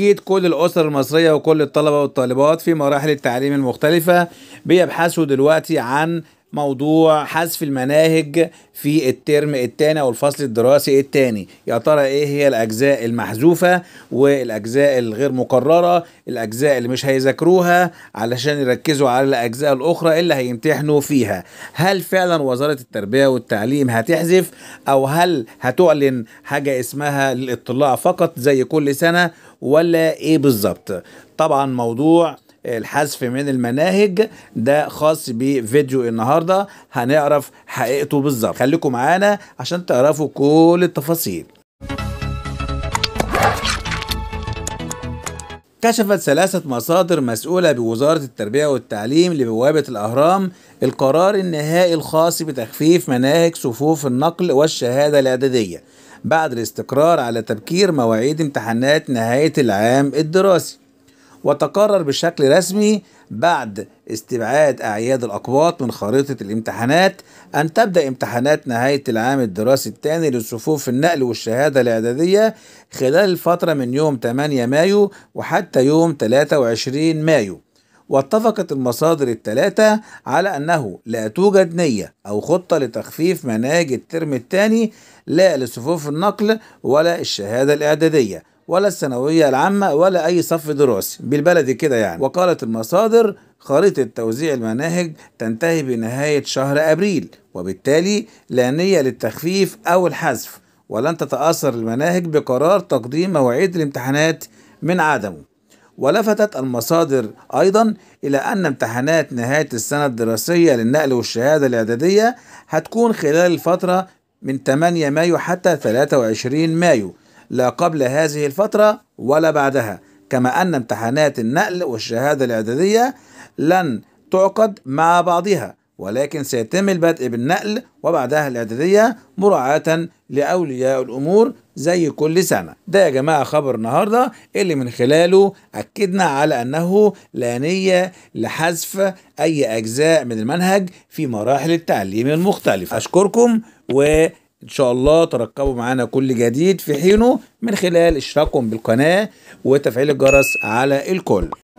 أكيد كل الأسر المصرية وكل الطلبة والطالبات في مراحل التعليم المختلفة بيبحثوا دلوقتي عن موضوع حذف المناهج في الترم الثاني او الفصل الدراسي الثاني يا ترى ايه هي الاجزاء المحذوفه والاجزاء الغير مقرره الاجزاء اللي مش هيذاكروها علشان يركزوا على الاجزاء الاخرى اللي هيمتحنوا فيها هل فعلا وزاره التربيه والتعليم هتحذف او هل هتعلن حاجه اسمها للاطلاع فقط زي كل سنه ولا ايه بالظبط طبعا موضوع الحذف من المناهج ده خاص بفيديو النهارده هنعرف حقيقته بالظبط خليكم معانا عشان تعرفوا كل التفاصيل كشفت ثلاثة مصادر مسؤولة بوزارة التربية والتعليم لبوابة الأهرام القرار النهائي الخاص بتخفيف مناهج صفوف النقل والشهادة الإعدادية بعد الاستقرار على تبكير مواعيد امتحانات نهاية العام الدراسي وتقرر بشكل رسمي بعد استبعاد أعياد الأقباط من خريطة الامتحانات أن تبدأ امتحانات نهاية العام الدراسي الثاني لصفوف النقل والشهادة الإعدادية خلال الفترة من يوم 8 مايو وحتى يوم 23 مايو واتفقت المصادر الثلاثة على أنه لا توجد نية أو خطة لتخفيف مناهج الترم الثاني لا لصفوف النقل ولا الشهادة الإعدادية ولا الثانوية العامة ولا أي صف دراسي بالبلدي كده يعني وقالت المصادر خريطة توزيع المناهج تنتهي بنهاية شهر أبريل وبالتالي لا نية للتخفيف أو الحذف ولن تتأثر المناهج بقرار تقديم مواعيد الامتحانات من عدمه ولفتت المصادر أيضا إلى أن امتحانات نهاية السنة الدراسية للنقل والشهادة الإعدادية هتكون خلال الفترة من 8 مايو حتى 23 مايو لا قبل هذه الفترة ولا بعدها كما أن امتحانات النقل والشهادة الإعدادية لن تعقد مع بعضها ولكن سيتم البدء بالنقل وبعدها الإعدادية مراعاة لأولياء الأمور زي كل سنة ده يا جماعة خبر النهاردة اللي من خلاله أكدنا على أنه لا نية لحذف أي أجزاء من المنهج في مراحل التعليم المختلفة أشكركم و ان شاء الله ترقبوا معانا كل جديد في حينه من خلال اشتراككم بالقناه وتفعيل الجرس على الكل